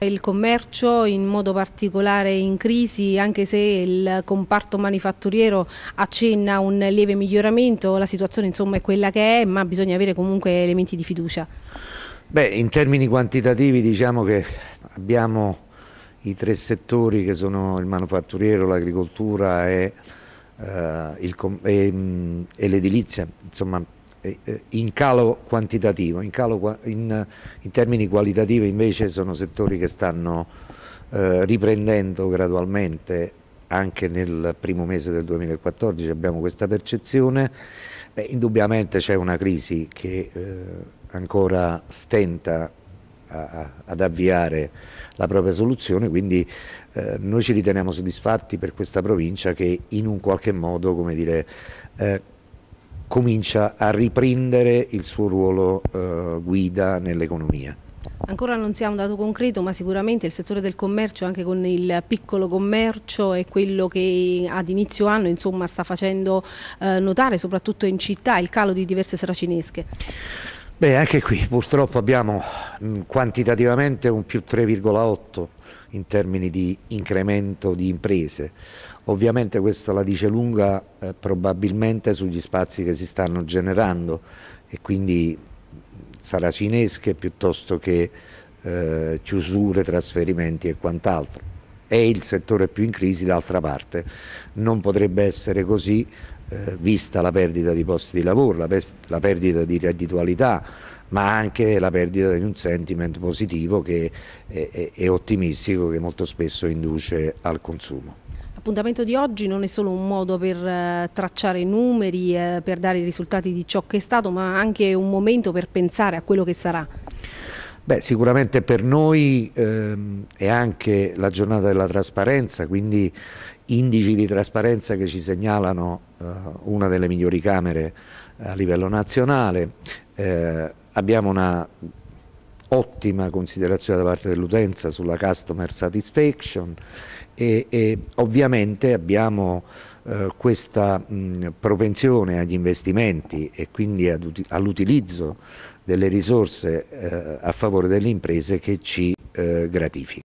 Il commercio in modo particolare in crisi, anche se il comparto manifatturiero accenna un lieve miglioramento, la situazione insomma è quella che è, ma bisogna avere comunque elementi di fiducia. Beh, in termini quantitativi diciamo che abbiamo i tre settori che sono il manufatturiero, l'agricoltura e, eh, mm, e l'edilizia, insomma eh, eh, in calo quantitativo, in, calo, in, in, termini qualitativi invece sono settori che stanno eh, riprendendo gradualmente anche nel primo mese del 2014 abbiamo questa percezione, Beh, indubbiamente c'è una crisi che eh, ancora stenta a, ad avviare la propria soluzione, quindi eh, noi ci riteniamo soddisfatti per questa provincia che in un qualche modo, come dire, eh, comincia a riprendere il suo ruolo eh, guida nell'economia. Ancora non si ha un dato concreto, ma sicuramente il settore del commercio, anche con il piccolo commercio, è quello che ad inizio anno insomma, sta facendo eh, notare, soprattutto in città, il calo di diverse saracinesche. Beh, anche qui purtroppo abbiamo mm, quantitativamente un più 3,8 in termini di incremento di imprese. Ovviamente questo la dice lunga eh, probabilmente sugli spazi che si stanno generando e quindi mm, saracinesche piuttosto che eh, chiusure, trasferimenti e quant'altro. È il settore più in crisi, d'altra parte non potrebbe essere così eh, vista la perdita di posti di lavoro, la, la perdita di redditualità, ma anche la perdita di un sentiment positivo che è, è, è ottimistico che molto spesso induce al consumo. L'appuntamento di oggi non è solo un modo per eh, tracciare i numeri, per dare i risultati di ciò che è stato, ma anche un momento per pensare a quello che sarà. Beh, sicuramente per noi ehm, è anche la giornata della trasparenza, quindi indici di trasparenza che ci segnalano eh, una delle migliori Camere a livello nazionale. Eh, abbiamo una ottima considerazione da parte dell'utenza sulla customer satisfaction e, e ovviamente abbiamo eh, questa mh, propensione agli investimenti e quindi all'utilizzo delle risorse eh, a favore delle imprese che ci eh, gratifica.